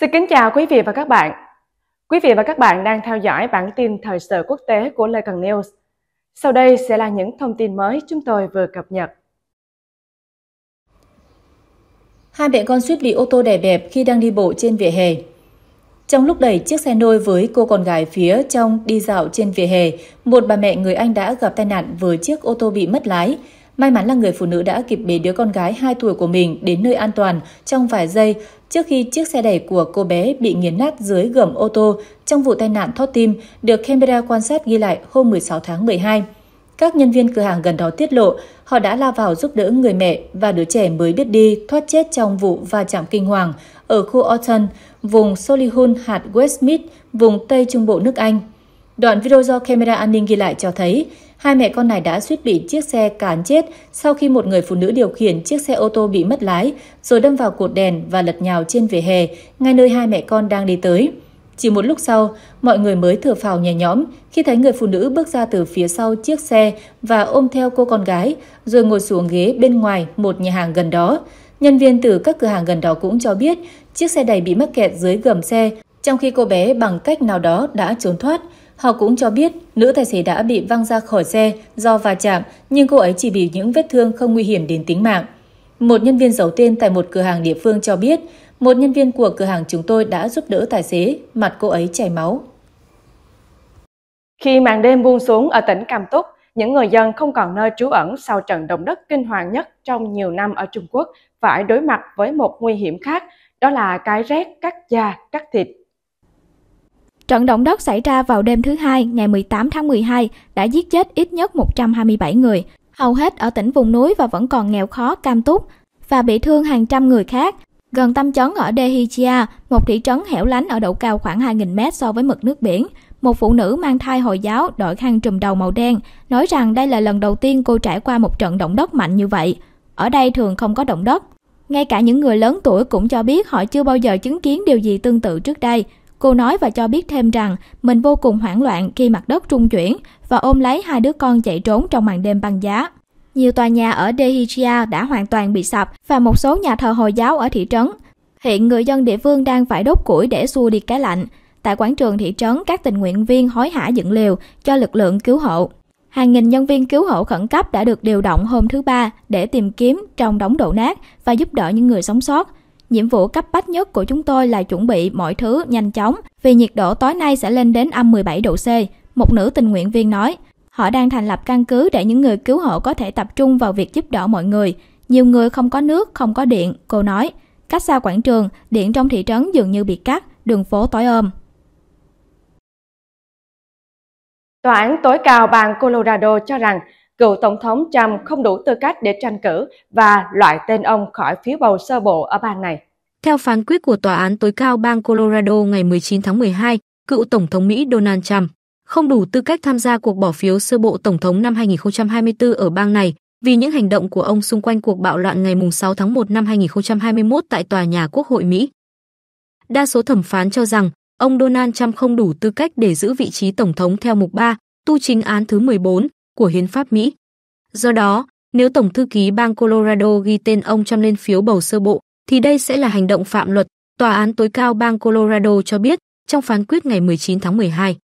Xin kính chào quý vị và các bạn. Quý vị và các bạn đang theo dõi bản tin thời sự quốc tế của Lê Cần News. Sau đây sẽ là những thông tin mới chúng tôi vừa cập nhật. Hai mẹ con suýt bị ô tô đè bẹp khi đang đi bộ trên vỉa hè. Trong lúc đẩy chiếc xe nôi với cô con gái phía trong đi dạo trên vỉa hè, một bà mẹ người Anh đã gặp tai nạn với chiếc ô tô bị mất lái, May mắn là người phụ nữ đã kịp bế đứa con gái 2 tuổi của mình đến nơi an toàn trong vài giây trước khi chiếc xe đẩy của cô bé bị nghiền nát dưới gầm ô tô trong vụ tai nạn thoát tim được camera quan sát ghi lại hôm 16 tháng 12. Các nhân viên cửa hàng gần đó tiết lộ họ đã lao vào giúp đỡ người mẹ và đứa trẻ mới biết đi thoát chết trong vụ va chạm kinh hoàng ở khu Orton, vùng Solihull, hạt Westmead, vùng Tây Trung Bộ nước Anh. Đoạn video do camera an ninh ghi lại cho thấy hai mẹ con này đã suýt bị chiếc xe cán chết sau khi một người phụ nữ điều khiển chiếc xe ô tô bị mất lái, rồi đâm vào cột đèn và lật nhào trên vỉa hè, ngay nơi hai mẹ con đang đi tới. Chỉ một lúc sau, mọi người mới thở phào nhẹ nhõm khi thấy người phụ nữ bước ra từ phía sau chiếc xe và ôm theo cô con gái, rồi ngồi xuống ghế bên ngoài một nhà hàng gần đó. Nhân viên từ các cửa hàng gần đó cũng cho biết chiếc xe đầy bị mắc kẹt dưới gầm xe, trong khi cô bé bằng cách nào đó đã trốn thoát. Họ cũng cho biết nữ tài xế đã bị văng ra khỏi xe do va chạm, nhưng cô ấy chỉ bị những vết thương không nguy hiểm đến tính mạng. Một nhân viên giấu tên tại một cửa hàng địa phương cho biết, một nhân viên của cửa hàng chúng tôi đã giúp đỡ tài xế, mặt cô ấy chảy máu. Khi màn đêm buông xuống ở tỉnh Cam Túc, những người dân không còn nơi trú ẩn sau trận động đất kinh hoàng nhất trong nhiều năm ở Trung Quốc phải đối mặt với một nguy hiểm khác, đó là cái rét cắt da, cắt thịt Trận động đất xảy ra vào đêm thứ hai ngày 18 tháng 12 đã giết chết ít nhất 127 người, hầu hết ở tỉnh vùng núi và vẫn còn nghèo khó cam túc và bị thương hàng trăm người khác. Gần tâm chấn ở Dehichia, một thị trấn hẻo lánh ở độ cao khoảng 2.000 mét so với mực nước biển, một phụ nữ mang thai Hồi giáo đội khăn trùm đầu màu đen, nói rằng đây là lần đầu tiên cô trải qua một trận động đất mạnh như vậy. Ở đây thường không có động đất. Ngay cả những người lớn tuổi cũng cho biết họ chưa bao giờ chứng kiến điều gì tương tự trước đây, Cô nói và cho biết thêm rằng mình vô cùng hoảng loạn khi mặt đất trung chuyển và ôm lấy hai đứa con chạy trốn trong màn đêm băng giá. Nhiều tòa nhà ở Dehigia đã hoàn toàn bị sập và một số nhà thờ Hồi giáo ở thị trấn. Hiện người dân địa phương đang phải đốt củi để xua đi cái lạnh. Tại quảng trường thị trấn, các tình nguyện viên hối hả dựng liều cho lực lượng cứu hộ. Hàng nghìn nhân viên cứu hộ khẩn cấp đã được điều động hôm thứ Ba để tìm kiếm trong đống đổ nát và giúp đỡ những người sống sót. Nhiệm vụ cấp bách nhất của chúng tôi là chuẩn bị mọi thứ nhanh chóng vì nhiệt độ tối nay sẽ lên đến âm 17 độ C, một nữ tình nguyện viên nói. Họ đang thành lập căn cứ để những người cứu hộ có thể tập trung vào việc giúp đỡ mọi người. Nhiều người không có nước, không có điện, cô nói. Cách xa quảng trường, điện trong thị trấn dường như bị cắt, đường phố tối ôm. Tòa án tối cao bang Colorado cho rằng cựu Tổng thống Trump không đủ tư cách để tranh cử và loại tên ông khỏi phiếu bầu sơ bộ ở bang này. Theo phán quyết của Tòa án tối cao bang Colorado ngày 19 tháng 12, cựu Tổng thống Mỹ Donald Trump không đủ tư cách tham gia cuộc bỏ phiếu sơ bộ Tổng thống năm 2024 ở bang này vì những hành động của ông xung quanh cuộc bạo loạn ngày 6 tháng 1 năm 2021 tại Tòa nhà Quốc hội Mỹ. Đa số thẩm phán cho rằng ông Donald Trump không đủ tư cách để giữ vị trí Tổng thống theo mục 3, tu chính án thứ 14 của hiến pháp Mỹ. Do đó, nếu Tổng thư ký bang Colorado ghi tên ông Trump lên phiếu bầu sơ bộ, thì đây sẽ là hành động phạm luật, Tòa án tối cao bang Colorado cho biết trong phán quyết ngày 19 tháng 12.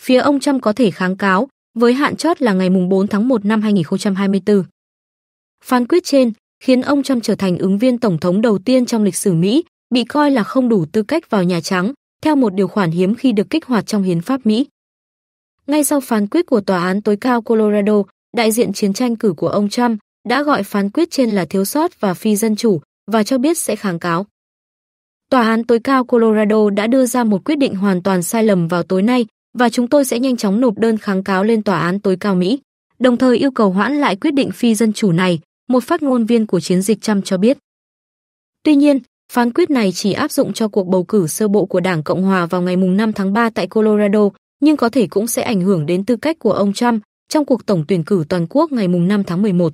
Phía ông Trump có thể kháng cáo, với hạn chót là ngày 4 tháng 1 năm 2024. Phán quyết trên khiến ông Trump trở thành ứng viên tổng thống đầu tiên trong lịch sử Mỹ bị coi là không đủ tư cách vào Nhà Trắng, theo một điều khoản hiếm khi được kích hoạt trong hiến pháp Mỹ. Ngay sau phán quyết của Tòa án tối cao Colorado, đại diện chiến tranh cử của ông Trump đã gọi phán quyết trên là thiếu sót và phi dân chủ và cho biết sẽ kháng cáo. Tòa án tối cao Colorado đã đưa ra một quyết định hoàn toàn sai lầm vào tối nay và chúng tôi sẽ nhanh chóng nộp đơn kháng cáo lên Tòa án tối cao Mỹ, đồng thời yêu cầu hoãn lại quyết định phi dân chủ này, một phát ngôn viên của chiến dịch Trump cho biết. Tuy nhiên, phán quyết này chỉ áp dụng cho cuộc bầu cử sơ bộ của Đảng Cộng Hòa vào ngày 5 tháng 3 tại Colorado, nhưng có thể cũng sẽ ảnh hưởng đến tư cách của ông Trump trong cuộc tổng tuyển cử toàn quốc ngày 5 tháng 11.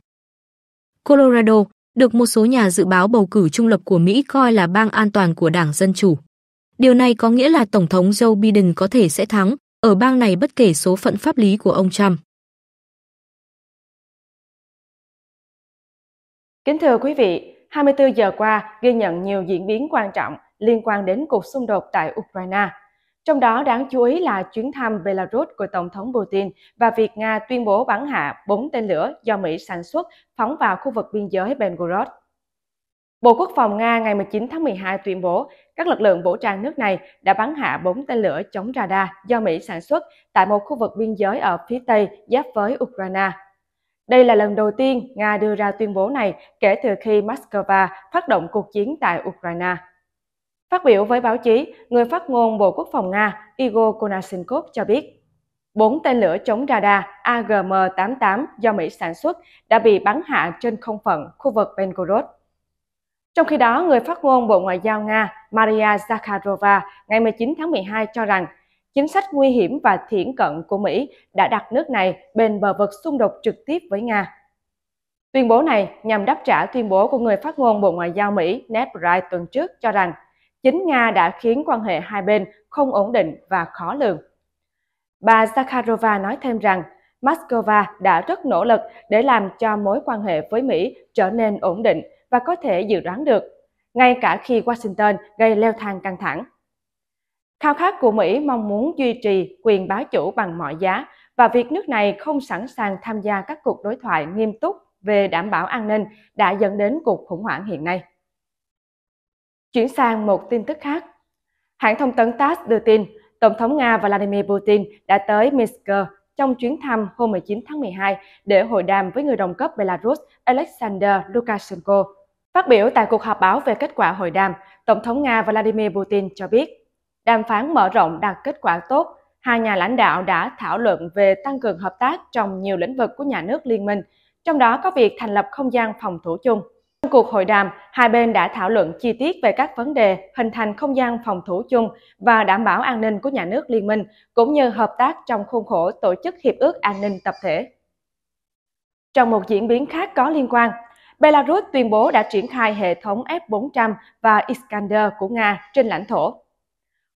Colorado được một số nhà dự báo bầu cử trung lập của Mỹ coi là bang an toàn của Đảng Dân Chủ. Điều này có nghĩa là Tổng thống Joe Biden có thể sẽ thắng ở bang này bất kể số phận pháp lý của ông Trump. Kính thưa quý vị, 24 giờ qua ghi nhận nhiều diễn biến quan trọng liên quan đến cuộc xung đột tại Ukraine trong đó đáng chú ý là chuyến thăm Belarus của Tổng thống Putin và việc Nga tuyên bố bắn hạ 4 tên lửa do Mỹ sản xuất phóng vào khu vực biên giới Belgorod. Bộ Quốc phòng Nga ngày 19 tháng 12 tuyên bố các lực lượng vũ trang nước này đã bắn hạ 4 tên lửa chống radar do Mỹ sản xuất tại một khu vực biên giới ở phía Tây giáp với Ukraine. Đây là lần đầu tiên Nga đưa ra tuyên bố này kể từ khi Moscow phát động cuộc chiến tại Ukraine. Phát biểu với báo chí, người phát ngôn Bộ Quốc phòng Nga Igor Konashenkov cho biết, bốn tên lửa chống radar AGM-88 do Mỹ sản xuất đã bị bắn hạ trên không phận khu vực Belgorod. Trong khi đó, người phát ngôn Bộ Ngoại giao Nga Maria Zakharova ngày 19 tháng 12 cho rằng chính sách nguy hiểm và thiển cận của Mỹ đã đặt nước này bên bờ vực xung đột trực tiếp với Nga. Tuyên bố này nhằm đáp trả tuyên bố của người phát ngôn Bộ Ngoại giao Mỹ Ned Price tuần trước cho rằng chính Nga đã khiến quan hệ hai bên không ổn định và khó lường. Bà Zakharova nói thêm rằng, Moscow đã rất nỗ lực để làm cho mối quan hệ với Mỹ trở nên ổn định và có thể dự đoán được, ngay cả khi Washington gây leo thang căng thẳng. Khao khát của Mỹ mong muốn duy trì quyền bá chủ bằng mọi giá và việc nước này không sẵn sàng tham gia các cuộc đối thoại nghiêm túc về đảm bảo an ninh đã dẫn đến cuộc khủng hoảng hiện nay. Chuyển sang một tin tức khác. Hãng thông tấn TASS đưa tin, Tổng thống Nga Vladimir Putin đã tới Minsk trong chuyến thăm hôm 19 tháng 12 để hội đàm với người đồng cấp Belarus Alexander Lukashenko. Phát biểu tại cuộc họp báo về kết quả hội đàm, Tổng thống Nga Vladimir Putin cho biết, đàm phán mở rộng đạt kết quả tốt, hai nhà lãnh đạo đã thảo luận về tăng cường hợp tác trong nhiều lĩnh vực của nhà nước liên minh, trong đó có việc thành lập không gian phòng thủ chung cuộc hội đàm, hai bên đã thảo luận chi tiết về các vấn đề hình thành không gian phòng thủ chung và đảm bảo an ninh của nhà nước liên minh, cũng như hợp tác trong khuôn khổ Tổ chức Hiệp ước An ninh Tập thể. Trong một diễn biến khác có liên quan, Belarus tuyên bố đã triển khai hệ thống F-400 và Iskander của Nga trên lãnh thổ.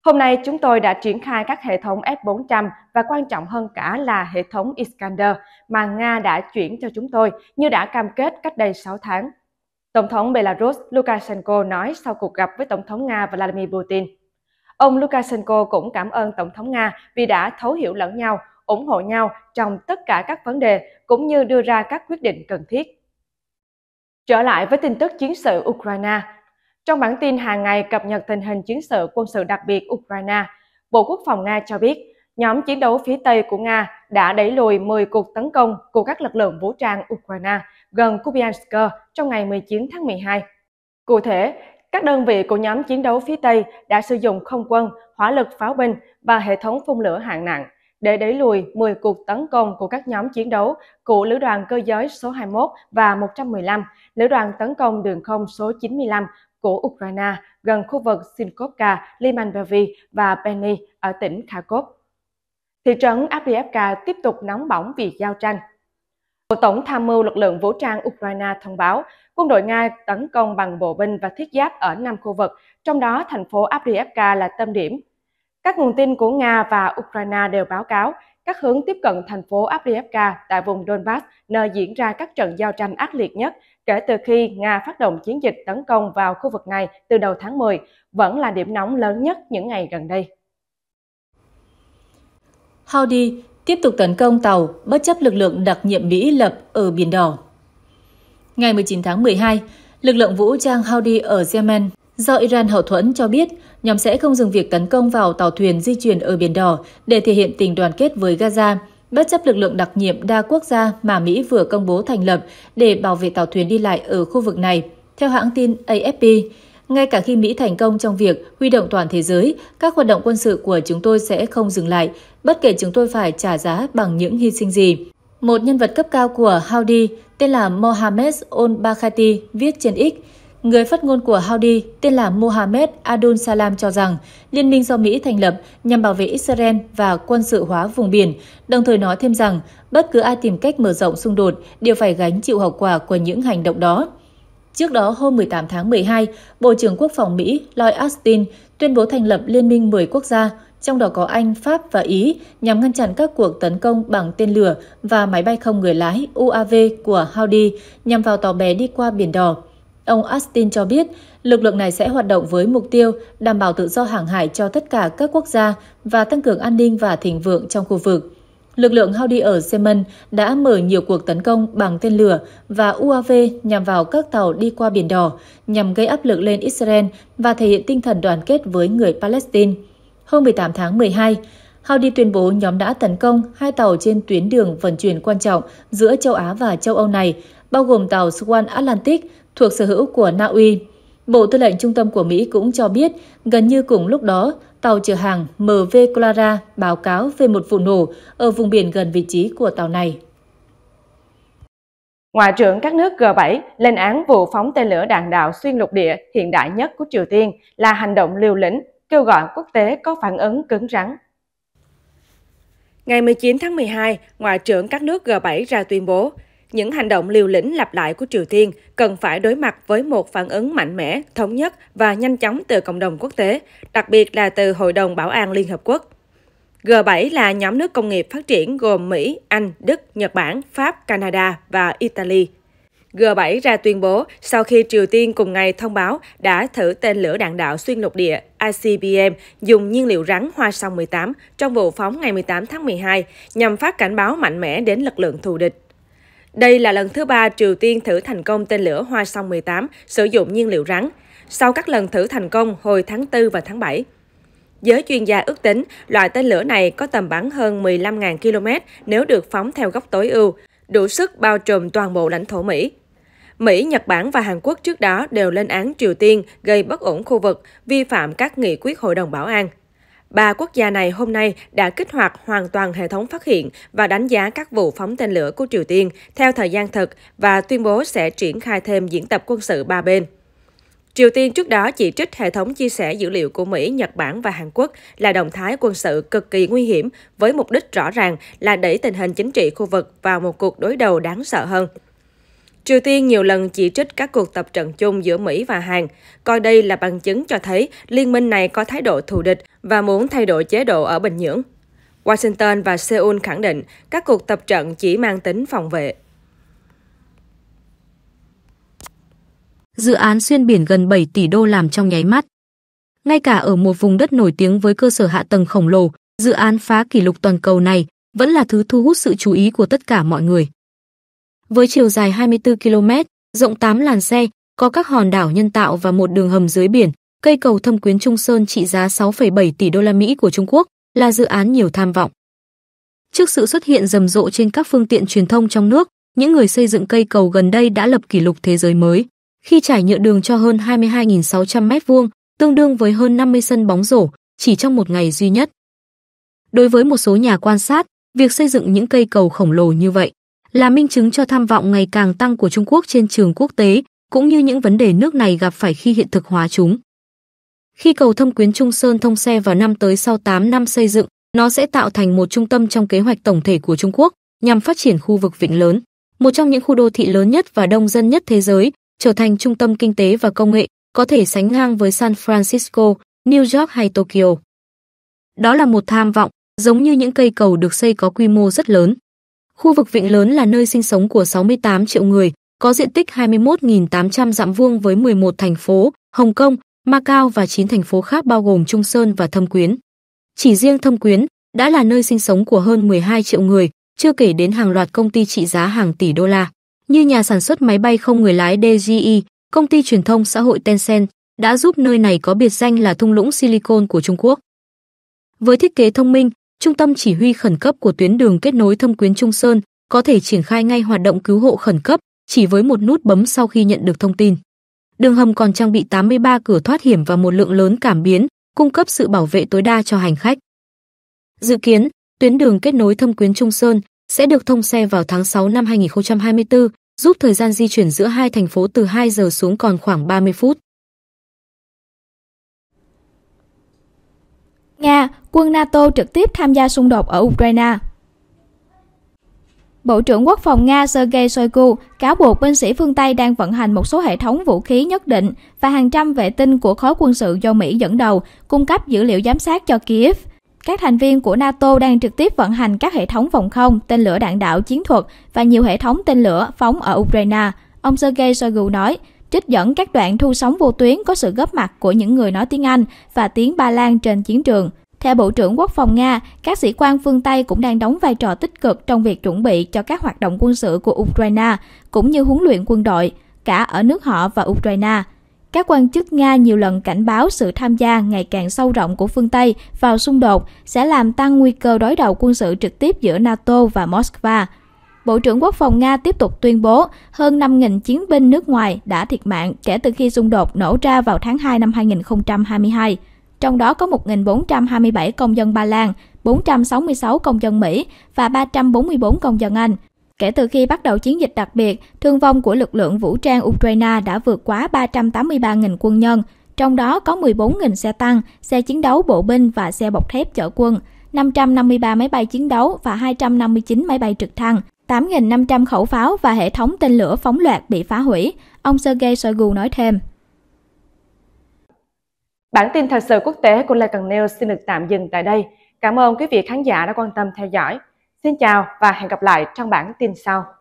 Hôm nay chúng tôi đã triển khai các hệ thống F400 và quan trọng hơn cả là hệ thống Iskander mà Nga đã chuyển cho chúng tôi như đã cam kết cách đây 6 tháng. Tổng thống Belarus Lukashenko nói sau cuộc gặp với Tổng thống Nga Vladimir Putin. Ông Lukashenko cũng cảm ơn Tổng thống Nga vì đã thấu hiểu lẫn nhau, ủng hộ nhau trong tất cả các vấn đề cũng như đưa ra các quyết định cần thiết. Trở lại với tin tức chiến sự Ukraine. Trong bản tin hàng ngày cập nhật tình hình chiến sự quân sự đặc biệt Ukraine, Bộ Quốc phòng Nga cho biết nhóm chiến đấu phía Tây của Nga đã đẩy lùi 10 cuộc tấn công của các lực lượng vũ trang Ukraine – gần Kupiansk trong ngày 19 tháng 12. Cụ thể, các đơn vị của nhóm chiến đấu phía Tây đã sử dụng không quân, hỏa lực pháo binh và hệ thống phun lửa hạng nặng để đẩy lùi 10 cuộc tấn công của các nhóm chiến đấu của Lữ đoàn Cơ giới số 21 và 115, Lữ đoàn tấn công đường không số 95 của Ukraine gần khu vực Sinkovka, Limanbevi và Penny ở tỉnh Kharkov. Thị trấn Avdiivka tiếp tục nóng bỏng vì giao tranh. Bộ Tổng tham mưu lực lượng vũ trang Ukraine thông báo quân đội Nga tấn công bằng bộ binh và thiết giáp ở 5 khu vực, trong đó thành phố Avdiivka là tâm điểm. Các nguồn tin của Nga và Ukraine đều báo cáo các hướng tiếp cận thành phố Avdiivka tại vùng Donbass nơi diễn ra các trận giao tranh ác liệt nhất kể từ khi Nga phát động chiến dịch tấn công vào khu vực này từ đầu tháng 10, vẫn là điểm nóng lớn nhất những ngày gần đây. Howdy, tiếp tục tấn công tàu bất chấp lực lượng đặc nhiệm Mỹ lập ở Biển Đỏ. Ngày 19 tháng 12, lực lượng vũ trang Houthi ở Yemen do Iran hậu thuẫn cho biết nhóm sẽ không dừng việc tấn công vào tàu thuyền di chuyển ở Biển Đỏ để thể hiện tình đoàn kết với Gaza, bất chấp lực lượng đặc nhiệm đa quốc gia mà Mỹ vừa công bố thành lập để bảo vệ tàu thuyền đi lại ở khu vực này, theo hãng tin AFP. Ngay cả khi Mỹ thành công trong việc huy động toàn thế giới, các hoạt động quân sự của chúng tôi sẽ không dừng lại, bất kể chúng tôi phải trả giá bằng những hy sinh gì. Một nhân vật cấp cao của Howdy tên là Mohamed Olbakhati viết trên X, Người phát ngôn của Houthi tên là Mohammed Adul Salam cho rằng liên minh do Mỹ thành lập nhằm bảo vệ Israel và quân sự hóa vùng biển, đồng thời nói thêm rằng bất cứ ai tìm cách mở rộng xung đột đều phải gánh chịu hậu quả của những hành động đó. Trước đó, hôm 18 tháng 12, Bộ trưởng Quốc phòng Mỹ Lloyd Austin tuyên bố thành lập Liên minh 10 quốc gia trong đó có Anh, Pháp và Ý, nhằm ngăn chặn các cuộc tấn công bằng tên lửa và máy bay không người lái UAV của Houthi nhằm vào tàu bè đi qua Biển Đỏ. Ông Austin cho biết, lực lượng này sẽ hoạt động với mục tiêu đảm bảo tự do hàng hải cho tất cả các quốc gia và tăng cường an ninh và thịnh vượng trong khu vực lực lượng Houthi ở Yemen đã mở nhiều cuộc tấn công bằng tên lửa và UAV nhằm vào các tàu đi qua Biển Đỏ, nhằm gây áp lực lên Israel và thể hiện tinh thần đoàn kết với người Palestine. Hôm 18 tháng 12, Houthi tuyên bố nhóm đã tấn công hai tàu trên tuyến đường vận chuyển quan trọng giữa châu Á và châu Âu này, bao gồm tàu Swan Atlantic thuộc sở hữu của Na Uy. Bộ Tư lệnh Trung tâm của Mỹ cũng cho biết, gần như cùng lúc đó, tàu chở hàng MV Clara báo cáo về một vụ nổ ở vùng biển gần vị trí của tàu này. Ngoại trưởng các nước G7 lên án vụ phóng tên lửa đạn đạo xuyên lục địa hiện đại nhất của Triều Tiên là hành động liều lĩnh kêu gọi quốc tế có phản ứng cứng rắn. Ngày 19 tháng 12, Ngoại trưởng các nước G7 ra tuyên bố, những hành động liều lĩnh lặp lại của Triều Tiên cần phải đối mặt với một phản ứng mạnh mẽ, thống nhất và nhanh chóng từ cộng đồng quốc tế, đặc biệt là từ Hội đồng Bảo an Liên Hợp Quốc. G7 là nhóm nước công nghiệp phát triển gồm Mỹ, Anh, Đức, Nhật Bản, Pháp, Canada và Italy. G7 ra tuyên bố sau khi Triều Tiên cùng ngày thông báo đã thử tên lửa đạn đạo xuyên lục địa ICBM dùng nhiên liệu rắn Hoa Song 18 trong vụ phóng ngày 18 tháng 12 nhằm phát cảnh báo mạnh mẽ đến lực lượng thù địch. Đây là lần thứ ba Triều Tiên thử thành công tên lửa Hoa Song 18 sử dụng nhiên liệu rắn, sau các lần thử thành công hồi tháng 4 và tháng 7. Giới chuyên gia ước tính loại tên lửa này có tầm bắn hơn 15.000 km nếu được phóng theo góc tối ưu, đủ sức bao trùm toàn bộ lãnh thổ Mỹ. Mỹ, Nhật Bản và Hàn Quốc trước đó đều lên án Triều Tiên gây bất ổn khu vực, vi phạm các nghị quyết Hội đồng Bảo an. Ba quốc gia này hôm nay đã kích hoạt hoàn toàn hệ thống phát hiện và đánh giá các vụ phóng tên lửa của Triều Tiên theo thời gian thực và tuyên bố sẽ triển khai thêm diễn tập quân sự ba bên. Triều Tiên trước đó chỉ trích hệ thống chia sẻ dữ liệu của Mỹ, Nhật Bản và Hàn Quốc là động thái quân sự cực kỳ nguy hiểm với mục đích rõ ràng là đẩy tình hình chính trị khu vực vào một cuộc đối đầu đáng sợ hơn. Triều Tiên nhiều lần chỉ trích các cuộc tập trận chung giữa Mỹ và Hàn, coi đây là bằng chứng cho thấy liên minh này có thái độ thù địch và muốn thay đổi chế độ ở Bình Nhưỡng. Washington và Seoul khẳng định các cuộc tập trận chỉ mang tính phòng vệ. Dự án xuyên biển gần 7 tỷ đô làm trong nháy mắt. Ngay cả ở một vùng đất nổi tiếng với cơ sở hạ tầng khổng lồ, dự án phá kỷ lục toàn cầu này vẫn là thứ thu hút sự chú ý của tất cả mọi người với chiều dài 24 km, rộng 8 làn xe, có các hòn đảo nhân tạo và một đường hầm dưới biển. Cây cầu Thâm Quyến Trung Sơn trị giá 6,7 tỷ đô la Mỹ của Trung Quốc là dự án nhiều tham vọng. Trước sự xuất hiện rầm rộ trên các phương tiện truyền thông trong nước, những người xây dựng cây cầu gần đây đã lập kỷ lục thế giới mới khi trải nhựa đường cho hơn 22.600 m2, tương đương với hơn 50 sân bóng rổ chỉ trong một ngày duy nhất. Đối với một số nhà quan sát, việc xây dựng những cây cầu khổng lồ như vậy là minh chứng cho tham vọng ngày càng tăng của Trung Quốc trên trường quốc tế, cũng như những vấn đề nước này gặp phải khi hiện thực hóa chúng. Khi cầu Thâm Quyến Trung Sơn thông xe vào năm tới sau 8 năm xây dựng, nó sẽ tạo thành một trung tâm trong kế hoạch tổng thể của Trung Quốc nhằm phát triển khu vực vịnh lớn, một trong những khu đô thị lớn nhất và đông dân nhất thế giới, trở thành trung tâm kinh tế và công nghệ, có thể sánh ngang với San Francisco, New York hay Tokyo. Đó là một tham vọng, giống như những cây cầu được xây có quy mô rất lớn. Khu vực Vịnh Lớn là nơi sinh sống của 68 triệu người, có diện tích 21.800 dặm vuông với 11 thành phố, Hồng Kông, Macau và 9 thành phố khác bao gồm Trung Sơn và Thâm Quyến. Chỉ riêng Thâm Quyến đã là nơi sinh sống của hơn 12 triệu người, chưa kể đến hàng loạt công ty trị giá hàng tỷ đô la, như nhà sản xuất máy bay không người lái DJI, e, công ty truyền thông xã hội Tencent, đã giúp nơi này có biệt danh là thung lũng silicon của Trung Quốc. Với thiết kế thông minh, Trung tâm chỉ huy khẩn cấp của tuyến đường kết nối Thâm Quyến Trung Sơn có thể triển khai ngay hoạt động cứu hộ khẩn cấp chỉ với một nút bấm sau khi nhận được thông tin. Đường hầm còn trang bị 83 cửa thoát hiểm và một lượng lớn cảm biến, cung cấp sự bảo vệ tối đa cho hành khách. Dự kiến, tuyến đường kết nối Thâm Quyến Trung Sơn sẽ được thông xe vào tháng 6 năm 2024, giúp thời gian di chuyển giữa hai thành phố từ 2 giờ xuống còn khoảng 30 phút. Nga, quân NATO trực tiếp tham gia xung đột ở Ukraine. Bộ trưởng Quốc phòng Nga Sergei Shoigu cáo buộc binh sĩ phương Tây đang vận hành một số hệ thống vũ khí nhất định và hàng trăm vệ tinh của khối quân sự do Mỹ dẫn đầu cung cấp dữ liệu giám sát cho Kiev. Các thành viên của NATO đang trực tiếp vận hành các hệ thống phòng không, tên lửa đạn đạo chiến thuật và nhiều hệ thống tên lửa phóng ở Ukraine. Ông Sergei Shoigu nói, trích dẫn các đoạn thu sóng vô tuyến có sự góp mặt của những người nói tiếng Anh và tiếng Ba Lan trên chiến trường. Theo Bộ trưởng Quốc phòng Nga, các sĩ quan phương Tây cũng đang đóng vai trò tích cực trong việc chuẩn bị cho các hoạt động quân sự của Ukraine, cũng như huấn luyện quân đội, cả ở nước họ và Ukraine. Các quan chức Nga nhiều lần cảnh báo sự tham gia ngày càng sâu rộng của phương Tây vào xung đột sẽ làm tăng nguy cơ đối đầu quân sự trực tiếp giữa NATO và Moscow. Bộ trưởng Quốc phòng Nga tiếp tục tuyên bố hơn 5.000 chiến binh nước ngoài đã thiệt mạng kể từ khi xung đột nổ ra vào tháng 2 năm 2022. Trong đó có 1.427 công dân Ba Lan, 466 công dân Mỹ và 344 công dân Anh. Kể từ khi bắt đầu chiến dịch đặc biệt, thương vong của lực lượng vũ trang Ukraine đã vượt quá 383.000 quân nhân, trong đó có 14.000 xe tăng, xe chiến đấu bộ binh và xe bọc thép chở quân, 553 máy bay chiến đấu và 259 máy bay trực thăng, 8.500 khẩu pháo và hệ thống tên lửa phóng loạt bị phá hủy, ông Sergei Shoigu nói thêm. Bản tin thời sự quốc tế của Lê Cần Nêu xin được tạm dừng tại đây. Cảm ơn quý vị khán giả đã quan tâm theo dõi. Xin chào và hẹn gặp lại trong bản tin sau.